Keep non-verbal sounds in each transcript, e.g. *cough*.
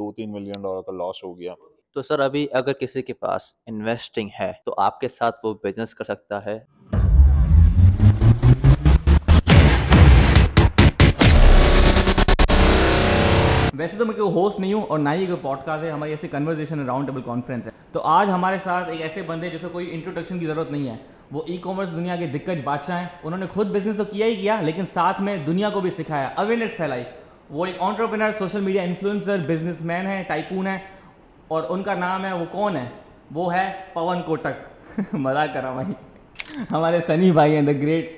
दो तीन million dollar का लॉस हो गया तो सर अभी अगर किसी के पास इन्वेस्टिंग है तो आपके साथ वो बिजनेस कर सकता है वैसे तो मैं कोई होस्ट नहीं हूँ और ना ही कोई पॉडकास्ट है हमारी ऐसी कन्वर्जेशन राउंड टेबल कॉन्फ्रेंस है तो आज हमारे साथ एक ऐसे बंदे जिसे कोई इंट्रोडक्शन की जरूरत नहीं है वो ई कॉमर्स दुनिया के दिग्गज बादशाह हैं उन्होंने खुद बिजनेस तो किया ही किया लेकिन साथ में दुनिया को भी सिखाया अवेयरनेस फैलाई वो एक entrepreneur social media influencer businessman है टाइकून है और उनका नाम है वो कौन है वो है पवन कोटक *laughs* मजा करा भाई हमारे सनी भाई हैं द ग्रेट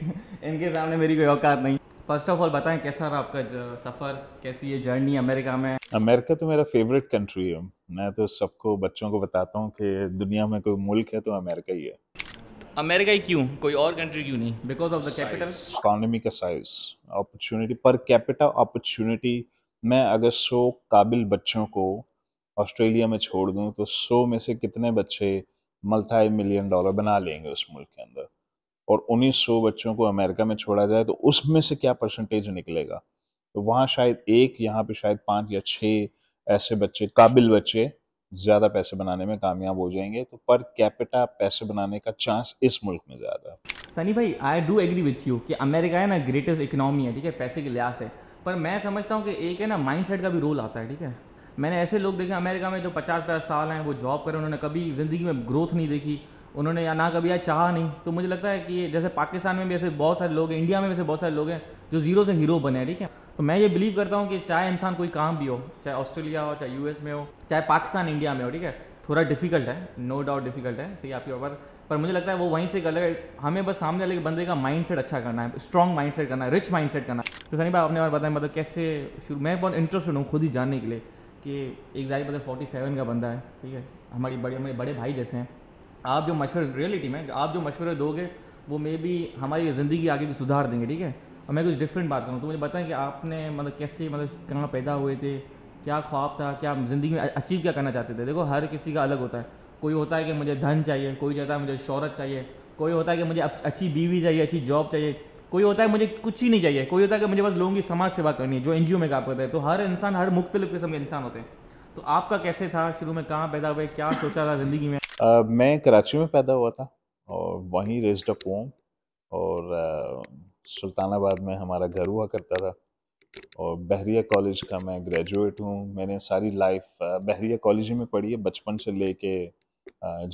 इनके सामने मेरी कोई औकात नहीं फर्स्ट ऑफ ऑल बताएं कैसा रहा आपका सफ़र कैसी ये जर्नी अमेरिका में अमेरिका तो मेरा फेवरेट कंट्री है मैं तो सबको बच्चों को बताता हूँ कि दुनिया में कोई मुल्क है तो अमेरिका ही है अमेरिका ही क्यों कोई और कंट्री क्यों नहीं because of the capital economy का size opportunity per capita opportunity मैं अगर सौ काबिल बच्चों को ऑस्ट्रेलिया में छोड़ दूं तो सौ में से कितने बच्चे मल्टी मिलियन डॉलर बना लेंगे उस मुल्क के अंदर और उन्हीं सौ बच्चों को अमेरिका में छोड़ा जाए तो उसमें से क्या परसेंटेज निकलेगा तो वहाँ शायद एक यहाँ पे शायद पाँच या छः ऐसे बच्चे काबिल बच्चे ज़्यादा पैसे बनाने में कामयाब हो जाएंगे तो पर कैपिटा पैसे बनाने का चांस इस मुल्क में ज़्यादा है सनी भाई I do agree with you कि अमेरिका है ना ग्रेटेस्ट इकनॉमी है ठीक है पैसे के लिहाज से पर मैं समझता हूँ कि एक है ना माइंड का भी रोल आता है ठीक है मैंने ऐसे लोग देखे अमेरिका में जो पचास पचास साल हैं वो जॉब करें उन्होंने कभी ज़िंदगी में ग्रोथ नहीं देखी उन्होंने या ना कभी या चाहा नहीं तो मुझे लगता है कि जैसे पाकिस्तान में भी ऐसे बहुत सारे लोग हैं इंडिया में वैसे बहुत सारे लोग हैं जो ज़ीरो से हीरो बने हैं ठीक है तो मैं ये बिलीव करता हूँ कि चाहे इंसान कोई काम भी हो चाहे ऑस्ट्रेलिया हो चाहे यूएस में हो चाहे पाकिस्तान इंडिया में हो ठीक है थोड़ा डिफिकल्ट है नो डाउट डिफिकल्ट है सही आपके ऊपर पर मुझे लगता है वो वहीं से गलत हमें बस सामने वाले बंदे का माइंडसेट अच्छा करना है स्ट्रॉन्ग माइंडसेट करना है रिच माइंडसेट करना है तो सनी भाई आपने और बताया मतलब कैसे शुरू मैं बहुत इंटरेस्टेड हूँ खुद ही जानने के लिए कि एक जाहिर फोर्टी सेवन का बंदा है ठीक है हमारी बड़े हमारे बड़े भाई जैसे हैं आप जो मशवरे रियलिटी में आप जो मशवरे दोगे वो मे भी हमारी ज़िंदगी आगे भी सुधार देंगे ठीक है और मैं कुछ डिफरेंट बात करूँ तो मुझे बताएं कि आपने मतलब कैसे मतलब कहाँ पैदा हुए थे क्या ख्वाब था क्या ज़िंदगी में अचीव क्या करना चाहते थे देखो हर किसी का अलग होता है कोई होता है कि मुझे धन चाहिए कोई चाहता है मुझे शहरत चाहिए कोई होता है कि मुझे अच्छी बीवी चाहिए अच्छी जॉब चाहिए कोई होता है मुझे कुछ ही नहीं चाहिए कोई होता है कि मुझे बस लोगों की समाज सेवा करनी है जो एन में काम करता है तो हर इंसान हर मुख्तलिफ किस्म के इंसान होते हैं तो आपका कैसे था शुरू में कहाँ पैदा हुए क्या सोचा था ज़िंदगी में मैं कराची में पैदा हुआ था और वहीं रेस्ड अप हुआ और सुल्तानाबाद में हमारा घर हुआ करता था और बहरिया कॉलेज का मैं ग्रेजुएट हूँ मैंने सारी लाइफ बहरिया कॉलेज में पढ़ी है बचपन से लेके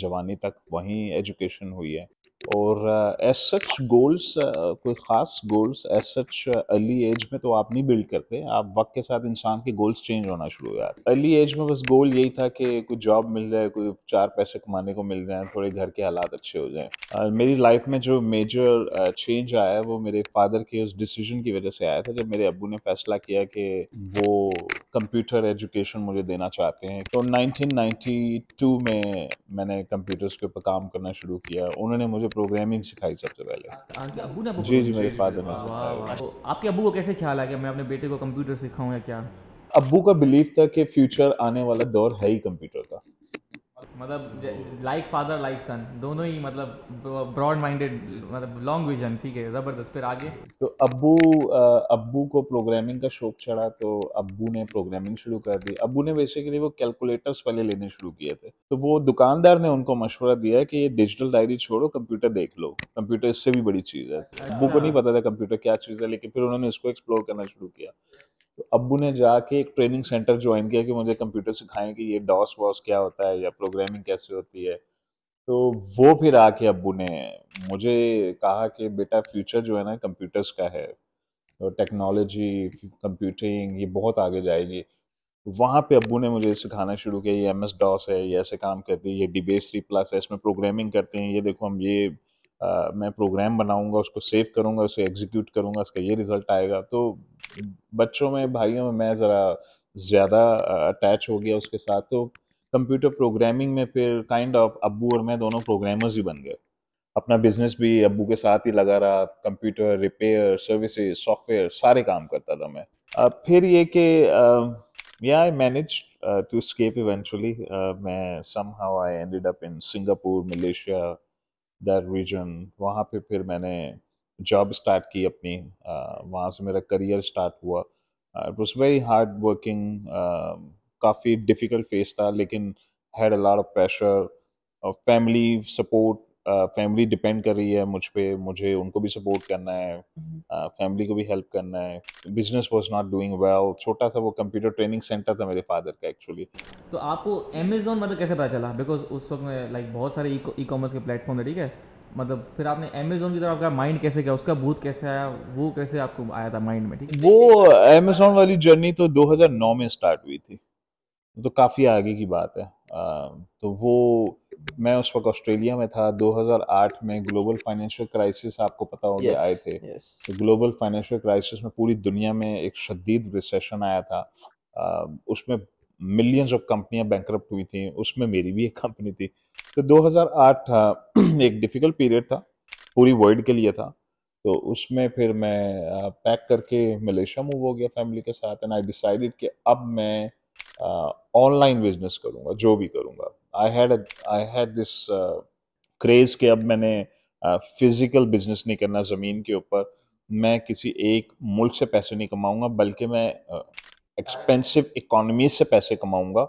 जवानी तक वहीं एजुकेशन हुई है और एज सच गोल्स कोई ख़ास goals as such early age में तो आप नहीं बिल्ड करते आप वक्त के साथ इंसान के गोल्स चेंज होना शुरू हो जाते अर्ली एज में बस गोल यही था कि कोई जॉब मिल जाए कोई चार पैसे कमाने को मिल जाए थोड़े घर के हालात अच्छे हो जाएँ मेरी लाइफ में जो मेजर चेंज uh, आया आया वो मेरे फादर के उस डिसीजन की वजह से आया था जब मेरे अबू ने फैसला किया कि वो कंप्यूटर एजुकेशन मुझे देना चाहते हैं तो 1992 में मैंने कंप्यूटर्स के ऊपर काम करना शुरू किया उन्होंने मुझे प्रोग्रामिंग सिखाई सबसे पहले अबू ने जी जी मेरे फादर ने तो आपके अबू को कैसे ख्याल आ गया मैं अपने बेटे को कंप्यूटर सिखाऊं या क्या अबू का बिलीव था कि फ्यूचर आने वाला दौर है ही कंप्यूटर का मतलब लाइक फादर लाइक सन दोनों ही मतलब ब्रॉड माइंडेड मतलब लॉन्ग विजन ठीक है ज़बरदस्त फिर आगे तो अब्बू अब्बू को प्रोग्रामिंग का शौक चढ़ा तो अब्बू ने प्रोग्रामिंग शुरू कर दी अब्बू ने वैसे के लिए वो कैलकुलेटर्स पहले लेने शुरू किए थे तो वो दुकानदार ने उनको मशवरा दिया कि ये डिजिटल डायरी छोड़ो कंप्यूटर देख लो कंप्यूटर इससे भी बड़ी चीज़ है अब्बू को अच्छा। नहीं पता था कंप्यूटर क्या चीज़ है लेकिन फिर उन्होंने इसको एक्सप्लोर करना शुरू किया तो अबू ने जाके एक ट्रेनिंग सेंटर ज्वाइन किया कि मुझे कंप्यूटर सिखाएं कि ये डॉस वॉस क्या होता है या प्रोग्रामिंग कैसे होती है तो वो फिर आके अब्बू ने मुझे कहा कि बेटा फ्यूचर जो है ना कंप्यूटर्स का है तो टेक्नोलॉजी कंप्यूटिंग ये बहुत आगे जाएगी वहाँ पे अबू ने मुझे सिखाना शुरू किया ये एम एस डॉस है ये ऐसे काम करती है ये D B S three plus है इसमें प्रोग्रामिंग करते हैं ये देखो हम ये मैं प्रोग्राम बनाऊंगा उसको सेव करूंगा उसे एग्जीक्यूट करूंगा उसका ये रिजल्ट आएगा तो बच्चों में भाइयों में मैं ज़रा ज़्यादा अटैच हो गया उसके साथ तो कंप्यूटर प्रोग्रामिंग में फिर काइंड ऑफ अबू और मैं दोनों प्रोग्रामर्स ही बन गए अपना बिजनेस भी अबू के साथ ही लगा रहा कंप्यूटर रिपेयर सर्विसेज सॉफ्टवेयर सारे काम करता था मैं अब फिर ये कि या I manage to escape eventually मैं somehow I ended up in Singapore Malaysia that region वहाँ पे फिर मैंने जॉब स्टार्ट की अपनी वहाँ से मेरा करियर स्टार्ट हुआ it was very hard working काफ़ी डिफ़िकल्ट फेस था लेकिन had a lot of pressure family support family uh, depend कर रही है मुझ पे मुझे उनको भी सपोर्ट करना है फैमिली हम्म। uh, को भी हेल्प करना है business was not doing well छोटा सा वो कंप्यूटर ट्रेनिंग सेंटर था मेरे फादर का एक्चुअली तो आपको अमेजोन मतलब कैसे पता चला बिकॉज उस वक्त में लाइक like, बहुत सारे ई कॉमर्स के प्लेटफॉर्म है ठीक है मतलब फिर आपने अमेजोन की तरफ आपका माइंड कैसे गया उसका भूत कैसे आया वो कैसे आपको आया था माइंड में ठीक है वो अमेजोन वाली जर्नी तो 2009 में स्टार्ट हुई थी तो काफ़ी आगे की बात है तो वो मैं उस वक्त ऑस्ट्रेलिया में था 2008 में ग्लोबल फाइनेंशियल क्राइसिस आपको पता होगा yes, आए थे yes. तो ग्लोबल फाइनेंशियल क्राइसिस में पूरी दुनिया में एक शदीद रिसेशन आया था आ, उसमें मिलियंस ऑफ कंपनियां बैंक हुई थी उसमें मेरी भी एक कंपनी थी तो 2008 *clears throat* एक डिफ़िकल्ट पीरियड था पूरी वर्ल्ड के लिए था तो उसमें फिर मैं पैक करके मलेशिया मूव हो गया फैमिली के साथ एंड आई डिसाइडेड कि अब मैं ऑनलाइन बिजनेस करूँगा जो भी करूँगा I had I had this craze के अब मैंने फिजिकल uh, बिजनेस नहीं करना ज़मीन के ऊपर मैं किसी एक मुल्क से पैसे नहीं कमाऊंगा बल्कि मैं एक्सपेंसिव uh, इकोनॉमी से पैसे कमाऊंगा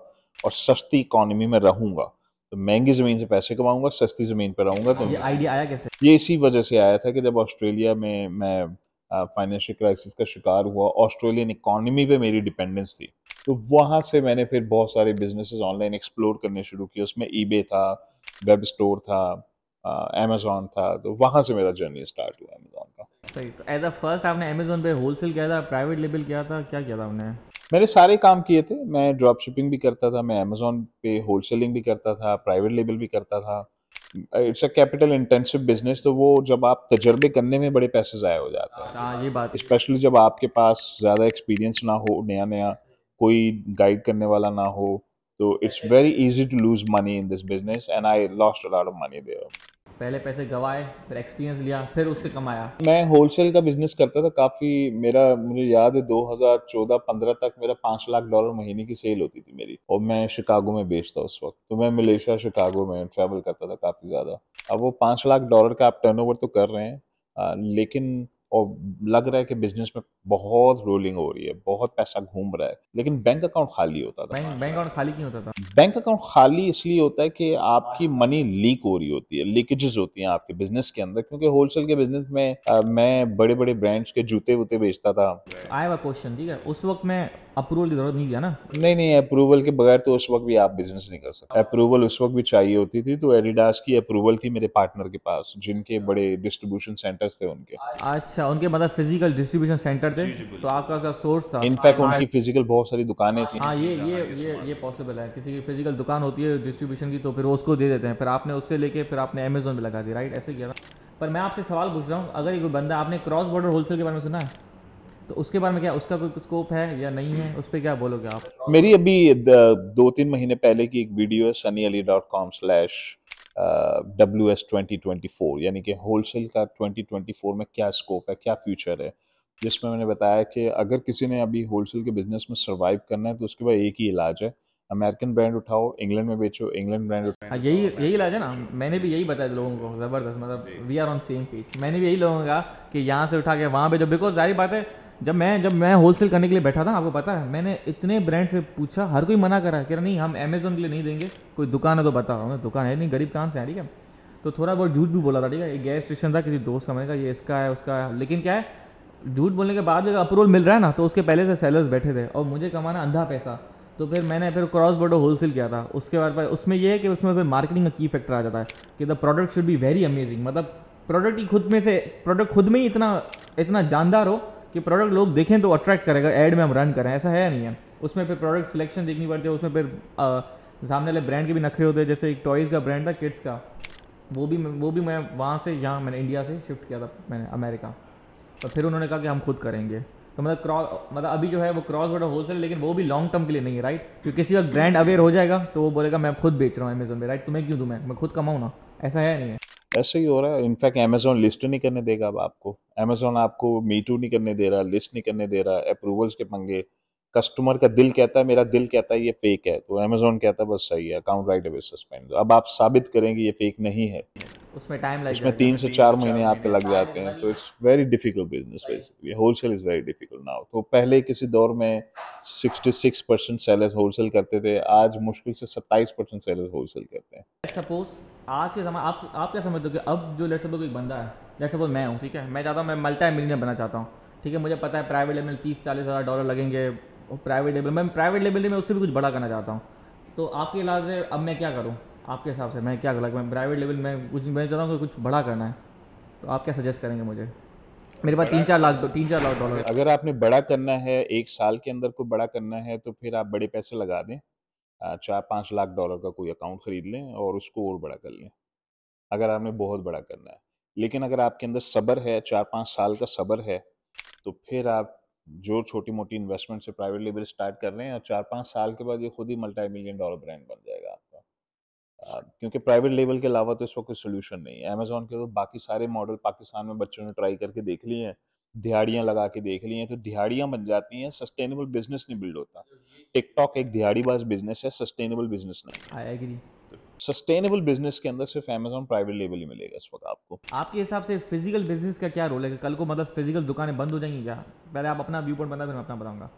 और सस्ती इकॉनमी में रहूंगा तो महंगी ज़मीन से पैसे कमाऊंगा सस्ती ज़मीन पर रहूंगा तो ये आइडिया आया कैसे ये इसी वजह से आया था कि जब ऑस्ट्रेलिया में मैं फाइनेंशियल uh, क्राइसिस का शिकार हुआ ऑस्ट्रेलियन इकोनॉमी पे मेरी डिपेंडेंस थी तो वहाँ से मैंने फिर बहुत सारे बिजनेसेस ऑनलाइन एक्सप्लोर करने शुरू किए उसमें ईबे था वेब स्टोर था अमेजोन था तो वहाँ से मेरा जर्नी स्टार्ट हुआ अमेजोन का एज अ फर्स्ट आपने अमेजोन पे होलसेल किया था प्राइवेट लेबल किया था क्या किया था आपने मैंने सारे काम किए थे मैं ड्रॉप शिपिंग भी करता था मैं अमेजोन पे होल सेलिंग भी करता था प्राइवेट लेबल भी करता था it's a capital intensive business तो वो जब आप तजर्बे करने में बड़े पैसे ज़ाया हो जाते हैं हाँ, ये बात स्पेशली जब आपके पास ज़्यादा एक्सपीरियंस ना हो नया नया कोई गाइड करने वाला ना हो तो it's very easy to lose money in this business and I lost a lot of money there पहले पैसे गवाए फिर एक्सपीरियंस लिया फिर उससे कमाया मैं होलसेल का बिजनेस करता था काफ़ी मेरा मुझे याद है 2014-15 तक मेरा पांच लाख डॉलर महीने की सेल होती थी मेरी और मैं शिकागो में बेचता उस वक्त तो मैं मलेशिया शिकागो में ट्रैवल करता था काफ़ी ज़्यादा अब वो पांच लाख डॉलर का आप टर्नओवर तो कर रहे हैं आ, लेकिन और लग रहा है कि बिजनेस में बहुत रोलिंग हो रही है बहुत पैसा घूम रहा है लेकिन बैंक अकाउंट खाली होता था बैंक बैंक अकाउंट खाली क्यों होता था बैंक अकाउंट खाली इसलिए होता है कि आपकी मनी लीक हो रही होती है लीकेजेस होती हैं आपके बिजनेस के अंदर क्योंकि होलसेल के बिजनेस में आ, मैं बड़े बड़े ब्रांड्स के जूते वूते बेचता था आई क्वेश्चन ठीक है उस वक्त मैं अप्रूवल की जरूरत नहीं दिया ना नहीं नहीं अप्रूवल के बगैर तो उस वक्त भी आप बिजनेस नहीं कर सकते अप्रूवल उस वक्त भी चाहिए होती थी तो एडिडास की अप्रूवल थी मेरे पार्टनर के पास जिनके बड़े डिस्ट्रीब्यूशन सेंटर्स थे उनके अच्छा उनके मतलब फिजिकल डिस्ट्रीब्यूशन सेंटर थे तो आपका क्या सोर्स था इनफैक्ट हाँ, उनकी फिजिकल बहुत सारी दुकानें थी हाँ ये ये ये ये पॉसिबल है किसी की फिजिकल दुकान होती है डिस्ट्रीब्यूशन की तो फिर उसको दे देते हैं फिर आपने उससे लेके फिर आपने अमेजोन पर लगा दी राइट ऐसे किया था पर मैं आपसे सवाल पूछ रहा हूँ अगर ये कोई बंदा आपने क्रॉस बॉर्डर होलसेल के बारे में सुना है तो उसके बारे में क्या उसका कोई स्कोप है या नहीं है उस पर क्या बोलोगे आप मेरी अभी दो तीन महीने पहले की एक वीडियो है Sunny Ali dot com slash W S twenty twenty four यानी कि होलसेल का ट्वेंटी ट्वेंटी फोर में क्या स्कोप है क्या फ्यूचर है जिसमें मैंने बताया कि अगर किसी ने अभी होलसेल के बिजनेस में सर्वाइव करना है तो उसके बाद एक ही इलाज है अमेरिकन ब्रांड उठाओ इंग्लैंड में बेचो इंग्लैंड ब्रांड उठाओ हाँ, यही यही इलाज है ना मैंने भी यही बताया लोगों को ज़बरदस्त मतलब we are on same page मैंने भी यही लोगों का कि यहाँ से उठा के वहाँ भेजो बिकॉज जारी बात है जब मैं जब मैं होलसेल करने के लिए बैठा था आपको पता है मैंने इतने ब्रांड से पूछा हर कोई मना करा कह रहा नहीं हम अमेजोन के लिए नहीं देंगे कोई दुकान है तो बताओ दुकान है नहीं गरीब कहाँ से है ठीक है तो थोड़ा बहुत झूठ भी बोला था ठीक है एक गैस स्टेशन था किसी दोस्त का मैंने कहा ये इसका है उसका है लेकिन क्या है झूठ बोलने के बाद भी अप्रूवल मिल रहा है ना तो उसके पहले से सेलर्स बैठे थे और मुझे कमाना अंधा पैसा तो फिर मैंने फिर क्रॉस बॉर्डर होलसेल किया था उसके बाद पर उसमें यह है कि उसमें फिर मार्केटिंग का की फैक्टर आ जाता है कि the product should be very amazing मतलब प्रोडक्ट ही खुद में से प्रोडक्ट खुद में ही इतना इतना जानदार हो कि प्रोडक्ट लोग देखें तो अट्रैक्ट करेगा एड में हम रन करें ऐसा है नहीं है उसमें फिर प्रोडक्ट सिलेक्शन देखनी पड़ती है उसमें फिर सामने वाले ब्रांड के भी नखरे होते हैं जैसे एक टॉयज़ का ब्रांड था किड्स का वो भी वो भी मैं वहाँ से यहाँ मैंने इंडिया से शिफ्ट किया था मैंने अमेरिका तो फिर उन्होंने कहा कि हम खुद करेंगे तो मतलब क्रॉस मतलब अभी जो है वो क्रॉस बॉर्डर होलसेल लेकिन वो भी लॉन्ग टर्म के लिए नहीं है राइट क्योंकि किसी वक्त ब्रांड अवेयर हो जाएगा तो वो बोलेगा मैं खुद बेच रहा हूँ अमेजोन में राइट तुम्हें क्यों दूँ मैं मैं खुद कमाऊँ ना ऐसा है नहीं है ऐसे ही हो रहा है इनफैक्ट अमेजोन लिस्ट नहीं करने देगा अब आपको अमेजोन आपको मीटू नहीं करने दे रहा लिस्ट नहीं करने दे रहा अप्रूवल्स के पंगे कस्टमर का दिल कहता है मेरा दिल कहता है ये फेक है तो अमेजोन कहता है बस सही है अकाउंट राइट अवे सस्पेंड अब आप साबित करेंगे ये फेक नहीं है उसमें टाइम लग इसमें तीन से चार महीने आपके लग जाते हैं तो it's very difficult business basically wholesale is very difficult now तो पहले किसी दौर में sixty six percent sellers wholesale करते थे आज मुश्किल से सत्ताईस परसेंट सेलर्स होल सेल करते हैं सपोज आज के समय आप आप क्या समझते हो कि अब जो लेट सपोज एक बंदा है लेट सपोज मैं हूँ ठीक है मैं चाहता हूँ मैं मल्टा मिलियनर बनना चाहता हूँ ठीक है मुझे पता है प्राइवेट लेवल तीस चालीस हज़ार डॉलर लगेंगे और प्राइवेट लेवल मैं प्राइवेट लेवल में उससे भी कुछ बड़ा करना चाहता हूँ तो आपके इलाज से अब मैं क्या करूँ आपके हिसाब से मैं क्या करूँ मैं प्राइवेट लेवल में कुछ मैं चाहता हूँ कुछ बड़ा करना है तो आप क्या सजेस्ट करेंगे मुझे मेरे पास तीन चार लाख तीन चार लाख डॉलर अगर आपने बड़ा करना है एक साल के अंदर को बड़ा करना है तो फिर आप बड़े पैसे लगा दें चार पाँच लाख डॉलर का कोई अकाउंट खरीद लें और उसको और बड़ा कर लें अगर आपने बहुत बड़ा करना है लेकिन अगर आपके अंदर सब्र है चार पाँच साल का सब्र है तो फिर आप जो छोटी मोटी इन्वेस्टमेंट से प्राइवेट लेबल स्टार्ट कर रहे हैं और चार पाँच साल के बाद ये खुद ही मल्टी मिलियन डॉलर ब्रांड बन जाएगा आपका क्योंकि प्राइवेट लेबल के अलावा तो इस वक्त कोई सोल्यूशन नहीं है अमेजोन के तो बाकी सारे मॉडल पाकिस्तान में बच्चों ने ट्राई करके देख लिए हैं दिहाड़ियाँ लगा के देख ली हैं तो दिहाड़ियाँ बन जाती हैं सस्टेनेबल बिजनेस नहीं बिल्ड होता टिकटॉक तो एक दिहाड़ीबाज बिजनेस है सस्टेनेबल बिजनेस नहीं आई एग्री सस्टेनेबल बिजनेस के अंदर सिर्फ अमेजोन प्राइवेट लेवल ही मिलेगा इस वक्त आपको आपके हिसाब से फिजिकल बिजनेस का क्या रोल है कल को मतलब फिजिकल दुकानें बंद हो जाएंगी क्या पहले आप अपना व्यू पॉइंट बना फिर मैं अपना बताऊंगा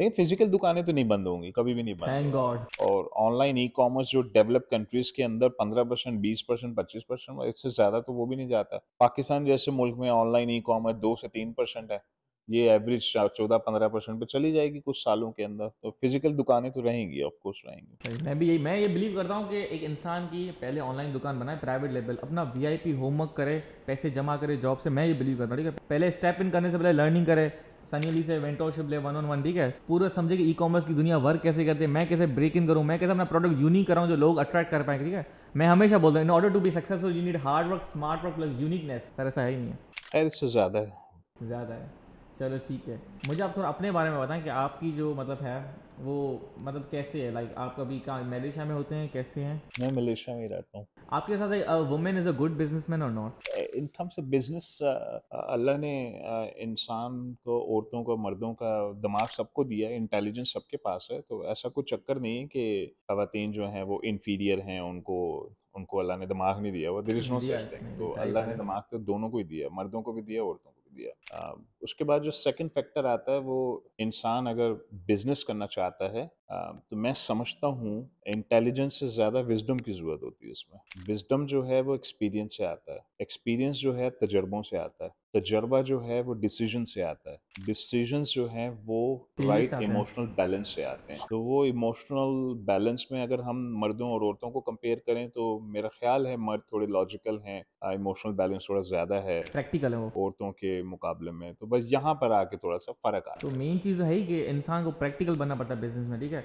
लेकिन फिजिकल दुकानें तो नहीं बंद होंगी कभी भी नहीं बंद थैंक गॉड और online e commerce develop countries के अंदर पंद्रह परसेंट बीस परसेंट पच्चीस परसेंट इससे ज्यादा तो वो भी नहीं जाता पाकिस्तान जैसे मुल्क में ऑनलाइन ई कॉमर्स दो से तीन परसेंट है ये एवरेज चौदह पंद्रह परसेंट पर चली जाएगी कुछ सालों के अंदर तो फिजिकल दुकानें तो रहेंगी ऑफ कोर्स रहेंगी मैं भी यही मैं ये बिलीव करता हूँ कि एक इंसान की पहले ऑनलाइन दुकान बनाए प्राइवेट लेवल अपना वीआईपी होमवर्क करे पैसे जमा करे जॉब से मैं ये बिलीव करता हूँ ठीक है पहले स्टेप इन करने से पहले लर्निंग करे सनी अली से वेंटोरशिप ले वन ऑन वन ठीक है पूरा समझे कि ई कॉमर्स की दुनिया वर्क कैसे करते हैं मैं कैसे ब्रेक इन करूँ मैं कैसे अपना प्रोडक्ट यूनिक कराऊँ जो लोग अट्रैक्ट कर पाए ठीक है मैं हमेशा बोलता हूँ in order to be successful you need hard work smart work plus uniqueness sir ऐसा है ही नहीं है ज़्यादा है ज़्यादा है चलो ठीक है मुझे आप थोड़ा अपने बारे में बताएं कि आपकी जो मतलब है वो मतलब कैसे है लाइक आप कभी कहाँ मलेशिया में होते हैं कैसे हैं मैं मलेशिया में ही रहता हूँ आपके साथ women is a good businessman और not in terms of business अल्लाह ने इंसान को औरतों को मर्दों का दिमाग सबको दिया है इंटेलिजेंस सबके पास है तो ऐसा कोई चक्कर नहीं है कि खातन जो हैं वो इन्फीरियर हैं उनको उनको अल्लाह ने दिमाग नहीं दिया वो दिल नो सच तो अल्लाह ने दिमाग तो दोनों को ही दिया मर्दों को भी दिया औरतों को भी दिया उसके बाद जो सेकंड फैक्टर आता है वो इंसान अगर बिजनेस करना चाहता है तो मैं समझता हूँ इंटेलिजेंस से ज़्यादा विजडम की ज़रूरत होती है उसमें विजडम जो है वो एक्सपीरियंस से आता है एक्सपीरियंस जो है तजर्बों से आता है तजर्बा जो है वो डिसीजन से आता है डिसीजन जो है वो राइट इमोशनल बैलेंस से आते हैं तो वो इमोशनल बैलेंस में अगर हम मर्दों और औरतों को कंपेयर करें तो मेरा ख्याल है मर्द थोड़े लॉजिकल हैं इमोशनल बैलेंस थोड़ा ज़्यादा है प्रैक्टिकल है औरतों के मुकाबले में तो बस यहाँ पर आके थोड़ा सा फ़र्क आ तो मेन चीज़ है कि इंसान को प्रैक्टिकल बनना पड़ता है बिजनेस में ठीक है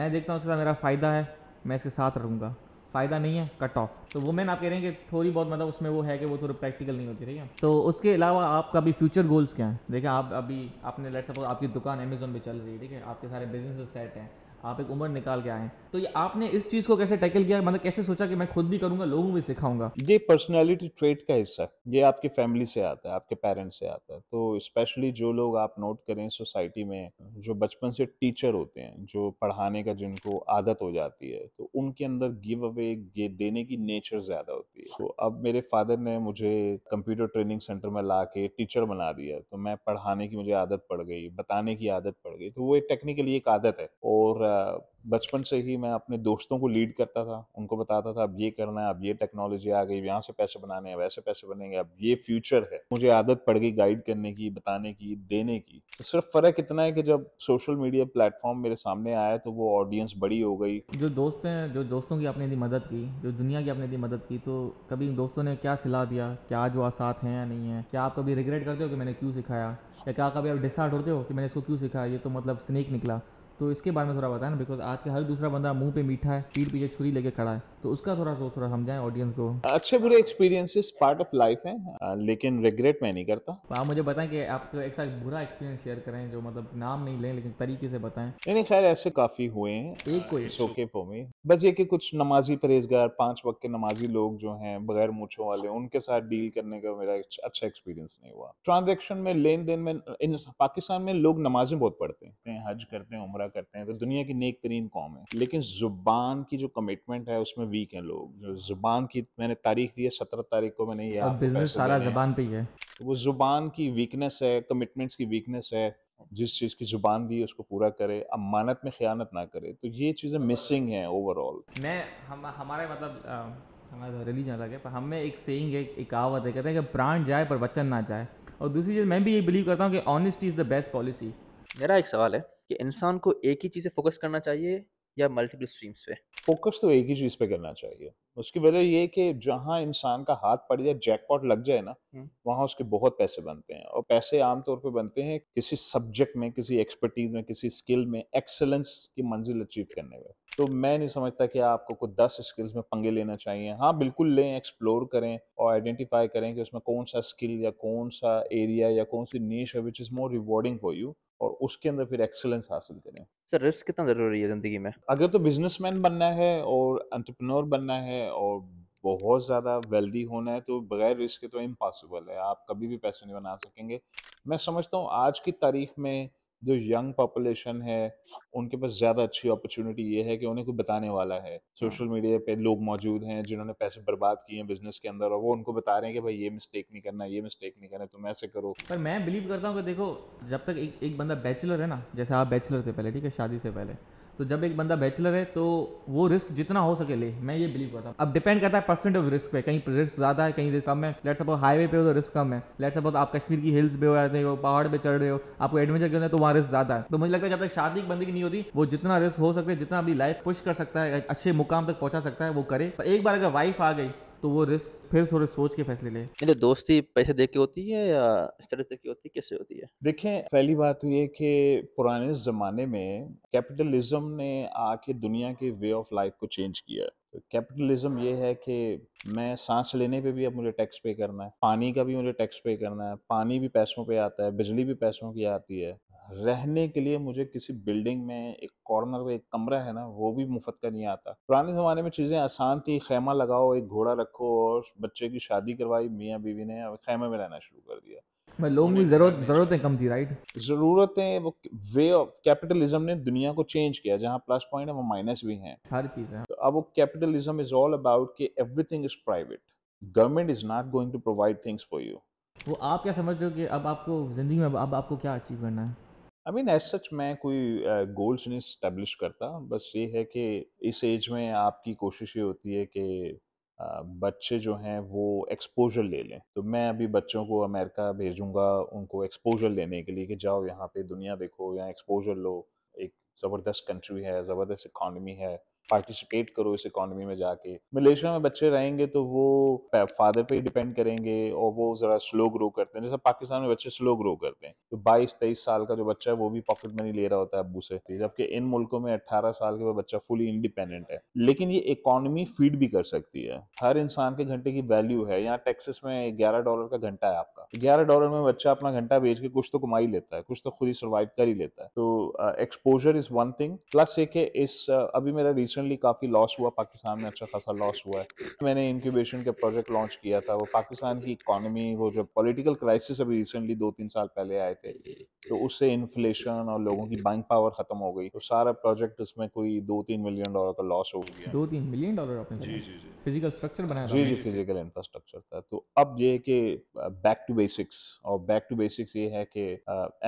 मैं देखता हूँ साथ मेरा फ़ायदा है मैं इसके साथ रहूँगा फ़ायदा नहीं है कट ऑफ तो वो मैन आप कह रहे हैं कि थोड़ी बहुत मतलब उसमें वो है कि वो थोड़ी प्रैक्टिकल नहीं होती ठीक है तो उसके अलावा आपका अभी फ्यूचर गोल्स क्या है देखिए आप अभी आपने लेट सपोज आपकी दुकान अमेजोन पे चल रही है ठीक है आपके सारे बिजनेस सेट हैं आप एक उम्र निकाल के आए तो ये आपने इस चीज को कैसे टैकल किया मतलब कैसे सोचा कि मैं खुद भी करूंगा लोगों भी सिखाऊंगा ये पर्सनैलिटी ट्रेट का हिस्सा है ये आपकी फैमिली से आता है आपके पेरेंट्स से आता है तो स्पेशली जो लोग आप नोट करें सोसाइटी में जो बचपन से टीचर होते हैं जो पढ़ाने का जिनको आदत हो जाती है तो उनके अंदर गिव अवे देने की नेचर ज्यादा होती है की है so, अब मेरे फादर ने मुझे कंप्यूटर ट्रेनिंग सेंटर में ला के टीचर बना दिया तो मैं पढ़ाने की मुझे आदत पड़ गई बताने की आदत पड़ गई तो वो एक टेक्निकली एक आदत है और बचपन से ही मैं अपने दोस्तों को लीड करता था उनको बताता था अब ये करना है अब ये टेक्नोलॉजी आ गई यहाँ से पैसे बनाने हैं वैसे पैसे बनेंगे अब ये फ्यूचर है मुझे आदत पड़ गई गाइड करने की बताने की देने की तो सिर्फ फर्क इतना है कि जब सोशल मीडिया प्लेटफॉर्म मेरे सामने आया तो वो ऑडियंस बड़ी हो गई जो दोस्त हैं जो दोस्तों की आपने दी मदद की जो दुनिया की आपने दी मदद की तो कभी दोस्तों ने क्या सिला दिया क्या आज वो साथ हैं या नहीं है क्या आप कभी रिग्रेट करते हो कि मैंने क्यों सिखाया या क्या कभी आप डिसार्ड होते हो कि मैंने इसको क्यों सिखाया ये तो मतलब स्नेक निकला तो इसके बारे में थोड़ा बताया ना बिकॉज आज का हर दूसरा बंदा मुंह पे मीठा है पीठ पीछे छुरी लेके खड़ा है तो उसका थोड़ा सोच थोड़ा समझाएं ऑडियंस को अच्छे बुरे एक्सपीरियंसेस पार्ट ऑफ लाइफ हैं लेकिन रिग्रेट मैं नहीं करता तो आप मुझे बताएं कि आप एक साथ बुरा एक्सपीरियंस शेयर करें जो मतलब नाम नहीं लें लेकिन तरीके से बताएं नहीं खैर ऐसे काफी हुए हैं एक कोई ओके फॉर मी बस ये कि कुछ नमाजी परहेजगार पांच वक्त के नमाजी लोग जो हैं बगैर मूछों वाले उनके साथ डील करने का मेरा अच्छा एक्सपीरियंस नहीं हुआ ट्रांजेक्शन में लेन देन में इन पाकिस्तान में लोग नमाजें बहुत पढ़ते हैं हज करते हैं उमरा करते हैं तो दुनिया की नेक तरीन कौम है लेकिन जुबान की जो कमिटमेंट है उसमें वीक हैं लोग जुबान की मैंने तारीख दी है सत्रह तारीख को मैंने ये बिजनेस सारा जुबान पे ही है तो वो जुबान की वीकनेस है कमिटमेंट्स की वीकनेस है जिस चीज़ की जुबान दी उसको पूरा करे अमानत में ख़यानत ना करे तो ये चीज़ें मिसिंग हैं ओवरऑल मैं हम हमारे मतलब हमारा रिलीजन तो अलग है पर हमें एक सेइंग है एक कहावत है कहते हैं कि प्राण जाए पर वचन ना जाए और दूसरी चीज़ मैं भी ये बिलीव करता हूँ कि honesty is the best policy मेरा एक सवाल है कि इंसान को एक ही चीज़ से फोकस करना चाहिए या मल्टीपल स्ट्रीम्स पे फोकस तो एक ही चीज पे करना चाहिए उसकी वजह ये कि जहाँ इंसान का हाथ पड़ जाए जैकपॉट लग जाए ना हम्म। वहाँ उसके बहुत पैसे बनते हैं और पैसे आमतौर पे बनते हैं किसी सब्जेक्ट में किसी एक्सपर्टीज में किसी स्किल में एक्सेलेंस की मंजिल अचीव करने में तो मैं नहीं समझता कि आपको कुछ दस स्किल्स में पंगे लेना चाहिए हाँ बिल्कुल लें एक्सप्लोर करें और आइडेंटिफाई करें कि उसमें कौन सा स्किल या कौन सा एरिया या कौन सी नीच है which is more rewarding for you और उसके अंदर फिर एक्सेलेंस हासिल करें सर रिस्क कितना ज़रूरी है ज़िंदगी में अगर तो बिजनेसमैन बनना है और एंटरप्रेन्योर बनना है और बहुत ज़्यादा वेल्दी होना है तो बगैर रिस्क के तो इम्पॉसिबल है आप कभी भी पैसे नहीं बना सकेंगे मैं समझता हूँ आज की तारीख में जो यंग पॉपुलेशन है उनके पास ज़्यादा अच्छी अपॉर्चुनिटी ये है कि उन्हें कोई बताने वाला है हाँ। सोशल मीडिया पे लोग मौजूद हैं जिन्होंने पैसे बर्बाद किए हैं बिजनेस के अंदर और वो उनको बता रहे हैं कि भाई ये मिस्टेक नहीं करना ये मिस्टेक नहीं करना तुम ऐसे करो पर मैं बिलीव करता हूँ कि देखो जब तक एक एक बंदा बैचलर है ना जैसे आप बैचलर थे पहले ठीक है शादी से पहले तो जब एक बंदा बैचलर है तो वो रिस्क जितना हो सके ले मैं ये बिलीव करता हूँ अब डिपेंड करता है परसेंट ऑफ रिस्क पे कहीं रिस्क ज्यादा है कहीं रिस्क कम है लेट सपोज हाईवे पे हो तो रिस्क कम है लेट सपोज आप कश्मीर की हिल्स पे हो जाते हो पहाड़ पे चढ़ रहे हो आपको एडवेंचर करना है तो वहाँ रिस्क ज्यादा है तो मुझे लगता है जब तक शादी बंदी की नहीं होती वो जितना रिस्क हो सकता है जितना अपनी लाइफ पुश कर सकता है अच्छे मुकाम तक पहुंचा सकता है वो करे पर एक बार अगर वाइफ आ गई तो वो रिस्क फिर थोड़े सोच के फैसले ले तो दोस्ती पैसे देके होती है या इस तरह से की होती है कैसे होती है देखें पहली बात तो ये कि पुराने ज़माने में कैपिटलिज्म ने आके दुनिया के वे ऑफ लाइफ को चेंज किया तो कैपिटलिज्म ये है कि मैं सांस लेने पे भी अब मुझे टैक्स पे करना है पानी का भी मुझे टैक्स पे करना है पानी भी पैसों पे आता है बिजली भी पैसों की आती है रहने के लिए मुझे किसी बिल्डिंग में एक कॉर्नर का एक कमरा है ना वो भी मुफ्त का नहीं आता पुराने ज़माने में चीज़ें आसान थी खेमा लगाओ एक घोड़ा रखो और बच्चे की शादी करवाई मियाँ बीवी ने और खेमे में रहना शुरू कर दिया लोगों की जरूरत जरूरतें कम थी राइट जरूरतें वो वे ऑफ कैपिटलिज्म ने दुनिया को चेंज किया जहाँ प्लस पॉइंट है वो माइनस भी हैं हर चीज़ है तो अब वो कैपिटलिज्म इज ऑल अबाउट कि everything is private government is not going to provide things for you वो आप क्या समझते हो कि अब आपको ज़िंदगी में अब आपको क्या अचीव करना है आई मीन एज सच मैं कोई गोल्स नहीं स्टेब्लिश करता बस ये है कि इस एज में आपकी कोशिश ये होती है कि बच्चे जो हैं वो एक्सपोजर ले लें तो मैं अभी बच्चों को अमेरिका भेजूंगा उनको एक्सपोजर लेने के लिए कि जाओ यहाँ पे दुनिया देखो यहाँ एक्सपोजर लो एक ज़बरदस्त कंट्री है ज़बरदस्त इकॉनमी है पार्टिसिपेट करो इस इकोनॉमी में जाके मलेशिया में बच्चे रहेंगे तो वो फादर पे ही डिपेंड करेंगे और वो जरा स्लो ग्रो करते हैं जैसे पाकिस्तान में बच्चे स्लो ग्रो करते हैं तो 22 तेईस साल का जो बच्चा है वो भी पॉकेट मनी ले रहा होता है अबू से जबकि इन मुल्कों में अट्ठारह साल के बच्चा फुली इंडिपेंडेंट है लेकिन ये इकोनॉमी फीड भी कर सकती है हर इंसान के घंटे की वैल्यू है यहाँ टेक्सिस में ग्यारह डॉलर का घंटा है आपका ग्यारह डॉलर में बच्चा अपना घंटा बेच के कुछ तो कमा ही लेता है कुछ तो खुद ही सर्वाइव कर ही लेता है तो exposure is one thing plus एक है इस अभी मेरा रिसेंटली काफ़ी लॉस हुआ पाकिस्तान में अच्छा खासा लॉस हुआ है मैंने इनक्यूबेशन का प्रोजेक्ट लॉन्च किया था वो पाकिस्तान की इकोनॉमी वो जो पॉलिटिकल क्राइसिस अभी रिसेंटली दो तीन साल पहले आए थे तो उससे इन्फ्लेशन और लोगों की बाइंग पावर खत्म हो गई तो सारा प्रोजेक्ट उसमें कोई दो तीन मिलियन डॉलर का लॉस हो गया दो तीन मिलियन डॉलर आपने जी जी जी फिजिकल स्ट्रक्चर बनाया जी जी फिजिकल इंफ्रास्ट्रक्चर था तो अब ये कि बैक टू बेसिक्स और बैक टू बेसिक्स ये है कि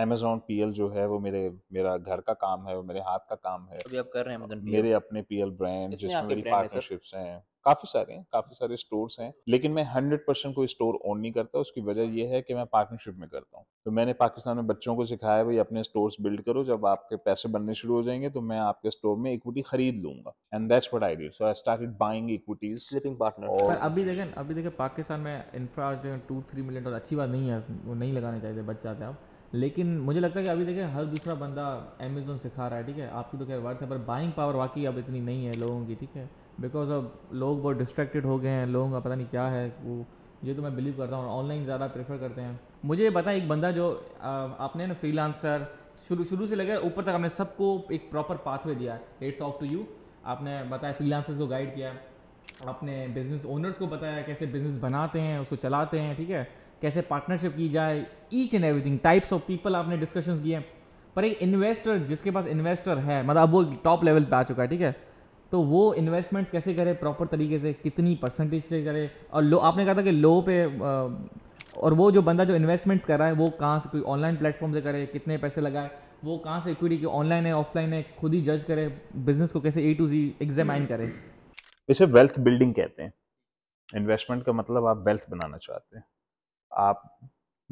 अमेजोन पी जो है वो मेरे मेरा घर का काम है वो मेरे हाथ का काम है अभी आप कर रहे हैं मेरे अपने एनपीएल ब्रांड जिसमें मेरी पार्टनरशिप्स हैं काफी सारे हैं काफी सारे स्टोर्स हैं लेकिन मैं हंड्रेड परसेंट कोई स्टोर ओन नहीं करता उसकी वजह यह है कि मैं पार्टनरशिप में करता हूँ तो मैंने पाकिस्तान में बच्चों को सिखाया भाई अपने स्टोर्स बिल्ड करो जब आपके पैसे बनने शुरू हो जाएंगे तो मैं आपके स्टोर में इक्विटी खरीद लूंगा and that's what I did so I started buying equities sleeping partner और अभी देखें अभी देखें पाकिस्तान में इंफ्रा जो 2 3 मिलियन डॉलर अच्छी बात नहीं है वो नहीं लगाना चाहिए बच जाते आप लेकिन मुझे लगता है कि अभी देखें हर दूसरा बंदा अमेजोन सिखा रहा है ठीक है आपकी तो खैर वर्थ है पर बाइंग पावर वाकई अब इतनी नहीं है लोगों की ठीक है बिकॉज अब लोग बहुत डिस्ट्रैक्टेड हो गए हैं लोगों का पता नहीं क्या है वो ये तो मैं बिलीव करता हूँ ऑनलाइन ज़्यादा प्रेफर करते हैं मुझे बताया एक बंदा जो आपने ना फ्री शुरू शुरू से लेकर ऊपर तक आपने सबको एक प्रॉपर पाथवे दिया है इट्स ऑफ टू यू आपने बताया फ्री को गाइड किया अपने बिजनेस ओनर्स को बताया कैसे बिजनेस बनाते हैं उसको चलाते हैं ठीक है कैसे पार्टनरशिप की जाए each and everything types of people आपने डिस्कशंस किए हैं पर एक इन्वेस्टर जिसके पास इन्वेस्टर है मतलब अब वो टॉप लेवल पे आ चुका है ठीक है तो वो इन्वेस्टमेंट्स कैसे करे प्रॉपर तरीके से कितनी परसेंटेज से करे और लो आपने कहा था कि लो पे और वो जो बंदा जो इन्वेस्टमेंट्स कर रहा है वो कहाँ से कोई ऑनलाइन प्लेटफॉर्म से करे कितने पैसे लगाए वो कहाँ से इक्विटी की ऑनलाइन है ऑफलाइन है खुद ही जज करे बिजनेस को कैसे ए टू जी एग्जामाइन करे इसे वेल्थ बिल्डिंग कहते हैं इन्वेस्टमेंट का मतलब आप वेल्थ बनाना चाहते हैं आप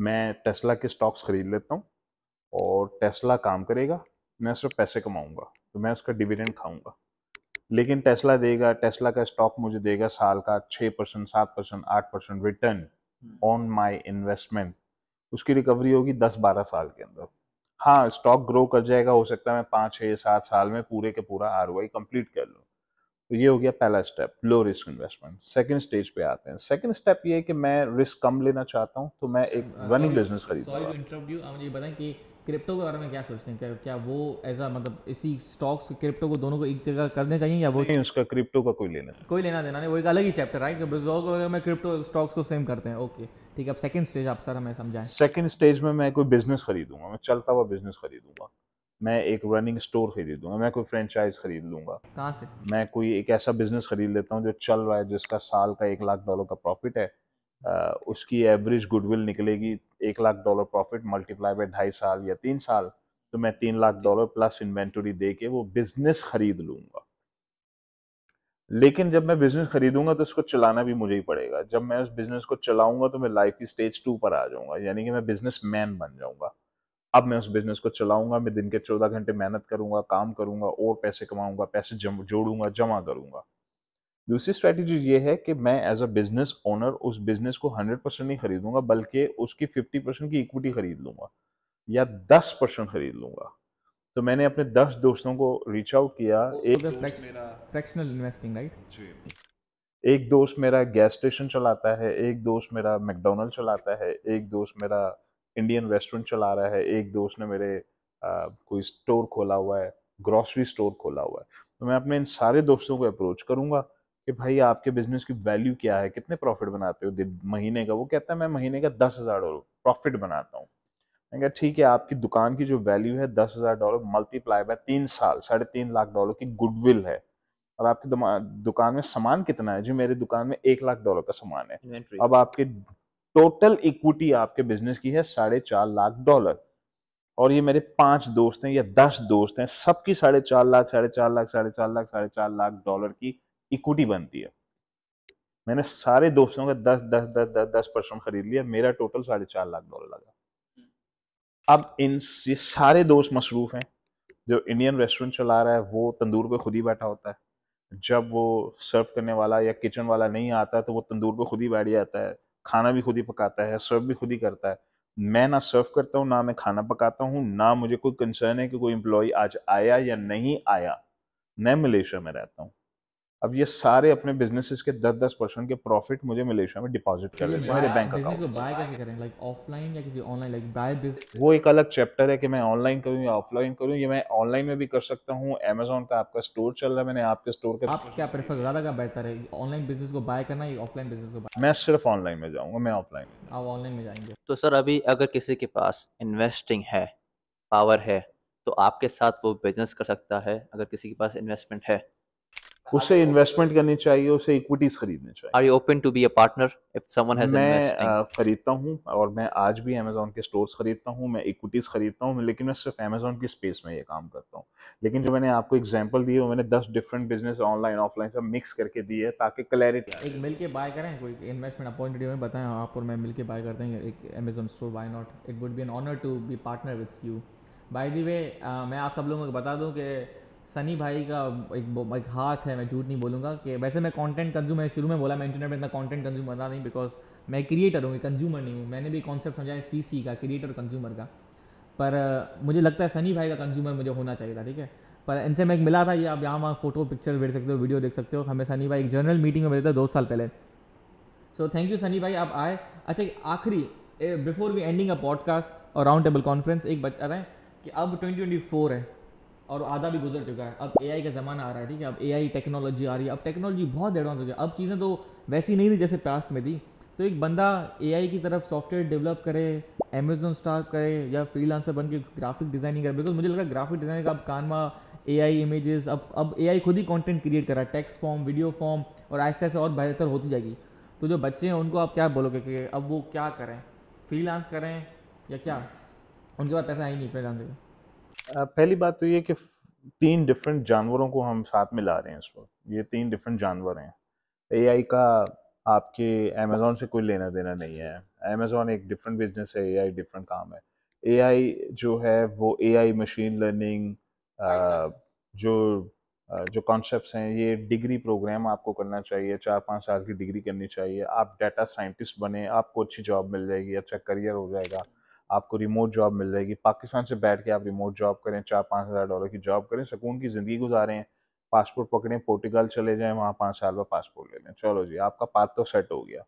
मैं टेस्ला के स्टॉक्स खरीद लेता हूँ और टेस्ला काम करेगा मैं सिर्फ पैसे कमाऊँगा तो मैं उसका डिविडेंड खाऊँगा लेकिन टेस्ला देगा टेस्ला का स्टॉक मुझे देगा साल का छः परसेंट सात परसेंट आठ percent return on my investment उसकी रिकवरी होगी दस बारह साल के अंदर हाँ स्टॉक ग्रो कर जाएगा हो सकता है मैं पाँच छः सात साल में पूरे के पूरा आर कंप्लीट कर लूँ तो ये हो गया पहला step low risk investment second stage पे आते हैं सेकंड स्टेप ये है कि मैं रिस्क कम लेना चाहता हूँ तो मैं एक रनिंग हाँ, बिजनेस खरीदूंगा बताएं कि क्रिप्टो के बारे में क्या सोचते हैं क्या, वो एज अ मतलब इसी स्टॉक्स क्रिप्टो को दोनों को एक जगह करने चाहिए या वो नहीं उसका क्रिप्टो का कोई लेना कोई लेना देना नहीं वो एक अलग ही चैप्टर राइट में क्रिप्टो स्टॉक्स को सेम करते हैं ओके ठीक है अब सेकंड स्टेज आप सर हमें समझाएं सेकंड स्टेज में मैं कोई बिजनेस खरीदूंगा मैं चलता हुआ बिजनेस खरीदूंगा मैं एक रनिंग स्टोर खरीदूंगा मैं कोई फ्रेंचाइज खरीद लूंगा कहाँ से मैं कोई एक ऐसा बिजनेस खरीद लेता हूँ जो चल रहा है जिसका साल का एक लाख डॉलर का प्रॉफिट है आ, उसकी एवरेज गुडविल निकलेगी एक lakh dollar profit multiply by ढाई साल या तीन साल तो मैं तीन लाख डॉलर प्लस इन्वेंटरी दे के वो बिजनेस खरीद लूंगा लेकिन जब मैं बिजनेस खरीदूंगा तो उसको चलाना भी मुझे ही पड़ेगा जब मैं उस बिजनेस को चलाऊंगा तो मैं लाइफ की स्टेज टू पर आ जाऊंगा यानी कि मैं बिजनेस मैन बन जाऊंगा अब मैं उस बिजनेस को चलाऊंगा मैं दिन के चौदह घंटे मेहनत करूंगा काम करूंगा और पैसे कमाऊंगा पैसे जम, जोड़ूंगा जमा करूंगा दूसरी स्ट्रैटेजी ये है कि मैं एज अ बिजनेस ओनर उस बिजनेस को हंड्रेड परसेंट नहीं खरीदूंगा बल्कि उसकी फिफ्टी परसेंट की इक्विटी खरीद लूंगा या दस परसेंट खरीद लूंगा तो मैंने अपने दस दोस्तों को रीच आउट किया oh, एक इन्वेस्टिंग राइट एक दोस्त मेरा गैस स्टेशन चलाता है एक दोस्त मेरा मैकडोनल्ड चलाता है एक दोस्त मेरा इंडियन रेस्टोरेंट चला रहा है एक दोस्त ने मेरे आ, कोई स्टोर खोला हुआ है ग्रॉसरी स्टोर खोला हुआ है तो मैं अपने इन सारे दोस्तों को अप्रोच करूंगा कि भाई आपके बिजनेस की वैल्यू क्या है कितने प्रॉफिट बनाते हो महीने का वो कहता है मैं महीने का दस हज़ार डॉलर प्रॉफिट बनाता हूँ मैंने कहा ठीक है आपकी दुकान की जो वैल्यू है दस हज़ार डॉलर मल्टीप्लाई बाय तीन साल साढ़े तीन लाख डॉलर की गुडविल है और आपकी दुकान में सामान कितना है जी मेरी दुकान में एक लाख डॉलर का सामान है अब आपके टोटल इक्विटी आपके बिजनेस की है साढ़े चार लाख डॉलर और ये मेरे पांच दोस्त हैं या दस दोस्त हैं सबकी साढ़े चार लाख साढ़े चार लाख साढ़े चार लाख साढ़े चार लाख डॉलर की इक्विटी बनती है मैंने सारे दोस्तों का दस दस दस दस दस परसेंट खरीद लिया मेरा टोटल साढ़े चार लाख डॉलर लगा अब इन ये सारे दोस्त मसरूफ हैं जो इंडियन रेस्टोरेंट चला रहा है वो तंदूर पे खुद ही बैठा होता है जब वो सर्व करने वाला या किचन वाला नहीं आता तो वो तंदूर पे खुद ही बैठ जाता है खाना भी खुद ही पकाता है सर्व भी खुद ही करता है मैं ना सर्व करता हूँ ना मैं खाना पकाता हूँ ना मुझे कोई कंसर्न है कि कोई एम्प्लॉय आज आया या नहीं आया मैं मलेशिया में रहता हूँ अब ये सारे अपने बिजनेसेस के दस दस परसेंट के प्रॉफिट मुझे मलेशिया में डिपॉजिट कर लेते मेरे बैंक अकाउंट को बाय कैसे करें लाइक ऑफलाइन या किसी ऑनलाइन लाइक बाय बिजनेस वो एक अलग चैप्टर है कि मैं ऑनलाइन करूं या ऑफलाइन करूं ये मैं ऑनलाइन में भी कर सकता हूं Amazon का आपका स्टोर चल रहा है मैंने आपके स्टोर के आप क्या प्रेफर ज्यादा का बेहतर है ऑनलाइन बिजनेस को बाय करना या ऑफलाइन बिजनेस को मैं सिर्फ ऑनलाइन में जाऊंगा मैं ऑफलाइन में आप ऑनलाइन में जाएंगे तो सर अभी अगर किसी के पास इन्वेस्टिंग है पावर है तो आपके साथ वो बिजनेस कर सकता है अगर किसी के पास इन्वेस्टमेंट है उसे इन्वेस्टमेंट करनी चाहिए उसे इक्विटीज खरीदने चाहिए are you open to be a partner if someone has मैं खरीदता हूँ और मैं आज भी अमेजोन के स्टोर्स खरीदता हूँ मैं इक्विटीज खरीदता हूँ लेकिन मैं सिर्फ अमेजोन की स्पेस में ये काम करता हूँ लेकिन जो मैंने आपको एग्जाम्पल दिए वो मैंने दस डिफरेंट बिजनेस ऑनलाइन ऑफलाइन सब मिक्स करके दिए है ताकि क्लैरिटी एक मिल के बाय करें कोई इन्वेस्टमेंट अपॉर्चुनिटी में बताएं आप और मैं मिल के बाय करते हैं एक Amazon store why not it would be an honour to be partner with you by the way मैं आप सब लोगों को बता दूं कि सनी भाई का एक एक हाथ है मैं झूठ नहीं बोलूँगा कि वैसे मैं कंटेंट कंज्यूमर शुरू में बोला मैं इंटरनेट में इतना कॉन्टेंट कंज्यूमर था नहीं बिकॉज मैं क्रिएटर हूँ कंज्यूमर नहीं हूँ मैंने भी कॉन्सेप्ट समझा है सी सी का क्रिएटर कंज्यूमर का पर मुझे लगता है सनी भाई का कंज्यूमर मुझे होना चाहिए था ठीक है पर इनसे मैं एक मिला था ये आप यहाँ वहाँ फोटो पिक्चर देख सकते हो वीडियो देख सकते हो हमें सनी भाई एक जनरल मीटिंग में मिले थे दो साल पहले सो थैंक यू सनी भाई आप आए अच्छा आखिरी before we ending a podcast और राउंड टेबल कॉन्फ्रेंस एक बच्चा हैं कि अब ट्वेंटी ट्वेंटी फोर है और आधा भी गुजर चुका है अब एआई का ज़माना आ रहा है ठीक है अब एआई टेक्नोलॉजी आ रही है अब टेक्नोलॉजी बहुत एडवांस हो गया अब चीज़ें तो वैसी नहीं थी जैसे पास्ट में थी तो एक बंदा एआई की तरफ सॉफ्टवेयर डेवलप करे अमेजोन स्टार्ट करे या फ्रीलांसर बन के ग्राफिक डिज़ाइनिंग करे बिकॉज मुझे लगा ग्राफिक डिज़ाइनिंग का अब कानवा ए आई इमेजेस अब अब ए आई खुद ही कॉन्टेंट क्रिएट कर रहा है फॉर्म वीडियो फॉर्म और आहिस्ते आहिस्ते और बेहतर होती जाएगी तो जो बच्चे हैं उनको आप क्या बोलोगे कि अब वो क्या करें लांस करें या क्या उनके पास पैसा है ही नहीं लांस का पहली बात तो ये कि तीन डिफरेंट जानवरों को हम साथ में ला रहे हैं इस वक्त ये तीन डिफरेंट जानवर हैं एआई का आपके अमेजोन से कोई लेना देना नहीं है अमेजोन एक डिफरेंट बिजनेस है एआई डिफरेंट काम है एआई जो है वो एआई मशीन लर्निंग जो जो कॉन्सेप्ट्स हैं ये डिग्री प्रोग्राम आपको करना चाहिए चार पाँच साल की डिग्री करनी चाहिए आप डाटा साइंटिस्ट बने आपको अच्छी जॉब मिल जाएगी अच्छा करियर हो जाएगा आपको रिमोट जॉब मिल जाएगी पाकिस्तान से बैठ के आप रिमोट जॉब करें चार पाँच हज़ार डॉलर की जॉब करें सुकून की ज़िंदगी गुजारें पासपोर्ट पकड़ें पोर्टुगल चले जाएं वहाँ पाँच साल बाद पासपोर्ट ले लें चलो जी आपका पाथ तो सेट हो गया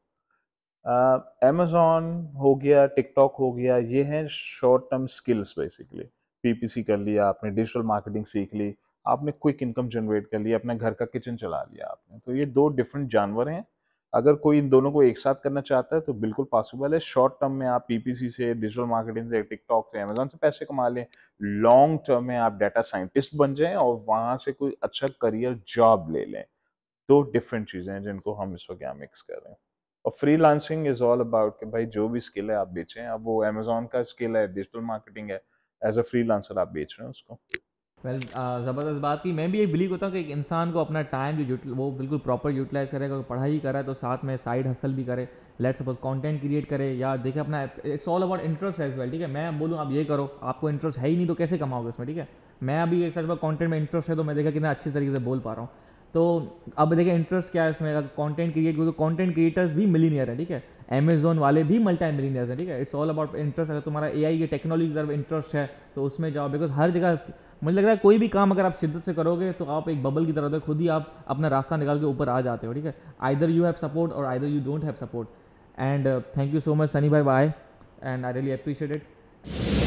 अमेजोन हो गया टिकटॉक हो गया ये हैं short term skills basically PPC कर लिया आपने डिजिटल मार्केटिंग सीख ली आपने क्विक इनकम जनरेट कर लिया अपने घर का किचन चला लिया आपने तो ये दो डिफरेंट जानवर हैं अगर कोई इन दोनों को एक साथ करना चाहता है तो बिल्कुल पॉसिबल है शॉर्ट टर्म में आप पीपीसी से डिजिटल मार्केटिंग से टिकटॉक से अमेजोन से पैसे कमा लें लॉन्ग टर्म में आप डाटा साइंटिस्ट बन जाएं और वहां से कोई अच्छा करियर जॉब ले लें दो डिफरेंट चीज़ें हैं जिनको हम इस वक्त यहाँ मिक्स कर रहे हैं और freelancing is all about कि भाई जो भी स्किल है आप बेचें अब वो अमेजोन का स्किल है डिजिटल मार्केटिंग है एज अ फ्री आप बेच रहे हैं उसको वेल well, uh, ज़बरदस्त बात की मैं भी ये बिलीव होता हूँ कि एक इंसान को अपना टाइम जो वो बिल्कुल प्रॉपर यूटिलाइज करे अगर पढ़ाई है तो साथ में साइड हसल भी करे लेट सपोज कंटेंट क्रिएट करे या देखे अपना it's all about interest as well ठीक है मैं बोलूँ आप ये करो आपको इंटरेस्ट है ही नहीं तो कैसे कमाओगे उसमें ठीक है मैं अभी एक साथ कॉन्टेंट में इंटरेस्ट है तो मैं देखा कितना अच्छे तरीके से बोल पा रहा हूँ तो अब देखें इंटरेस्ट क्या है उसमें अगर कंटेंट क्रिएट क्योंकि कॉन्टेंट क्रिएटर्स भी मिलीनियर है ठीक है अमेजोन वाले भी मल्टी मिलीनियर्स हैं ठीक है इट्स ऑल अबाउट इंटरेस्ट अगर तुम्हारा ए आई की टेक्नोलॉजी तरफ इंटरेस्ट है तो उसमें जाओ बिकॉज हर जगह मुझे लग रहा है कोई भी काम अगर आप शिद्दत से करोगे तो आप एक बबल की तरह होते खुद ही आप अपना रास्ता निकाल के ऊपर आ जाते हो ठीक है आइदर यू हैव सपोर्ट और either you don't have support and thank you so much Sunny भाई bye and I really appreciate it